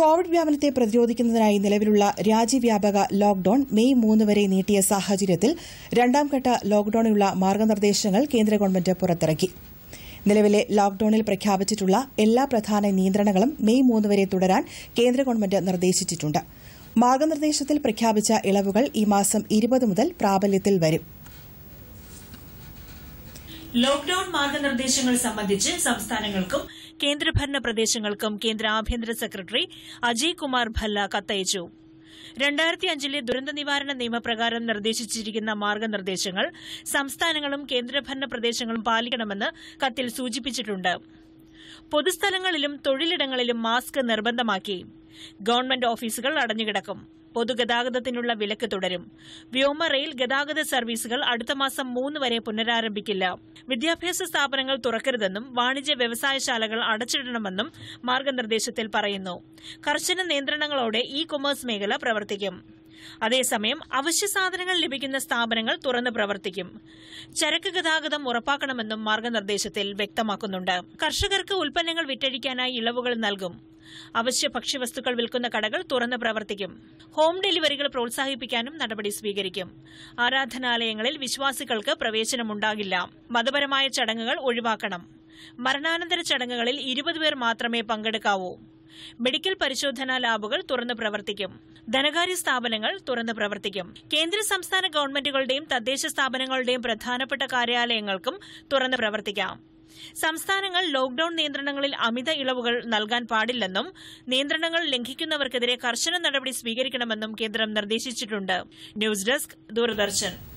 Covid വ്യാപനത്തെ പ്രതിരോധിക്കുന്നതിനായി നിലവിലുള്ള രാജ്യവ്യാപക lockdown May മൂന്ന് വരെ നീട്ടിയ സാഹചര്യത്തിൽ രണ്ടാംഘട്ട ലോക്ഡൌണിനുള്ള മാർഗനിർദ്ദേശങ്ങൾ കേന്ദ്ര ഗവൺമെന്റ് പുറത്തിറക്കി നിലവിലെ ലോക്ഡൌണിൽ പ്രഖ്യാപിച്ചിട്ടുള്ള എല്ലാ പ്രധാന നിയന്ത്രണങ്ങളും മെയ് മൂന്ന് വരെ തുടരാൻ കേന്ദ്ര ഗവൺമെന്റ് നിർദ്ദേശിച്ചിട്ടുണ്ട് മാർഗനിർദ്ദേശത്തിൽ പ്രഖ്യാപിച്ച ഇളവുകൾ ഈ മാസം ഇരുപത് മുതൽ പ്രാബല്യത്തിൽ വരും ലോക്ഡൌൺ മാർഗനിർദ്ദേശങ്ങൾ സംബന്ധിച്ച് സംസ്ഥാനങ്ങൾക്കും കേന്ദ്രഭരണ പ്രദേശങ്ങൾക്കും കേന്ദ്ര ആഭ്യന്തര സെക്രട്ടറി അജയ് കുമാർ ഭല്ല കത്തയച്ചു രണ്ടായിരത്തി അഞ്ചിലെ ദുരന്ത നിവാരണ നിയമപ്രകാരം നിർദ്ദേശിച്ചിരിക്കുന്ന മാർഗനിർദ്ദേശങ്ങൾ സംസ്ഥാനങ്ങളും കേന്ദ്രഭരണ പ്രദേശങ്ങളും പാലിക്കണമെന്ന് കത്തിൽ സൂചിപ്പിച്ചിട്ടുണ്ട് പൊതുസ്ഥലങ്ങളിലും തൊഴിലിടങ്ങളിലും മാസ്ക് നിർബന്ധമാക്കി ഗവൺമെന്റ് ഓഫീസുകൾ അടഞ്ഞുകിടക്കും പൊതുഗതാഗതത്തിനുള്ള വിലക്ക് തുടരും വ്യോമ റെയിൽ ഗതാഗത സർവീസുകൾ അടുത്ത മാസം മൂന്ന് വരെ പുനരാരംഭിക്കില്ല വിദ്യാഭ്യാസ സ്ഥാപനങ്ങൾ തുറക്കരുതെന്നും വാണിജ്യ വ്യവസായശാലകൾ അടച്ചിടണമെന്നും മാർഗനിർദ്ദേശത്തിൽ പറയുന്നു കർശന നിയന്ത്രണങ്ങളോടെ ഇ കൊമേഴ്സ് മേഖല പ്രവർത്തിക്കും അതേസമയം അവശ്യ സാധനങ്ങൾ ലഭിക്കുന്ന സ്ഥാപനങ്ങൾ തുറന്ന് പ്രവർത്തിക്കും ചരക്ക് ഗതാഗതം ഉറപ്പാക്കണമെന്നും മാർഗനിർദ്ദേശത്തിൽ വ്യക്തമാക്കുന്നുണ്ട് കർഷകർക്ക് ഉൽപ്പന്നങ്ങൾ വിറ്റഴിക്കാനായി ഇളവുകൾ നൽകും അവശ്യ ഭക്ഷ്യവസ്തുക്കൾ വിൽക്കുന്ന കടകൾ തുറന്ന് പ്രവർത്തിക്കും ഹോം ഡെലിവറികൾ പ്രോത്സാഹിപ്പിക്കാനും നടപടി സ്വീകരിക്കും ആരാധനാലയങ്ങളിൽ വിശ്വാസികൾക്ക് പ്രവേശനമുണ്ടാകില്ല മതപരമായ ചടങ്ങുകൾ ഒഴിവാക്കണം മരണാനന്തര ചടങ്ങുകളിൽ ഇരുപത് പേർ മാത്രമേ പങ്കെടുക്കാവൂ മെഡിക്കൽ പരിശോധനാ ലാബുകൾ തുറന്നു പ്രവർത്തിക്കും ധനകാര്യ സ്ഥാപനങ്ങൾ തുറന്നു പ്രവർത്തിക്കും കേന്ദ്ര സംസ്ഥാന ഗവൺമെന്റുകളുടെയും തദ്ദേശ സ്ഥാപനങ്ങളുടെയും പ്രധാനപ്പെട്ട കാര്യാലയങ്ങൾക്കും തുറന്നു പ്രവർത്തിക്കാം സംസ്ഥാനങ്ങൾ ലോക്ഡൌൺ നിയന്ത്രണങ്ങളിൽ അമിത ഇളവുകൾ നൽകാൻ പാടില്ലെന്നും നിയന്ത്രണങ്ങൾ ലംഘിക്കുന്നവർക്കെതിരെ കർശന നടപടി സ്വീകരിക്കണമെന്നും കേന്ദ്രം നിർദ്ദേശിച്ചിട്ടുണ്ട് ന്യൂസ് ഡെസ്ക് ദൂരദർശൻ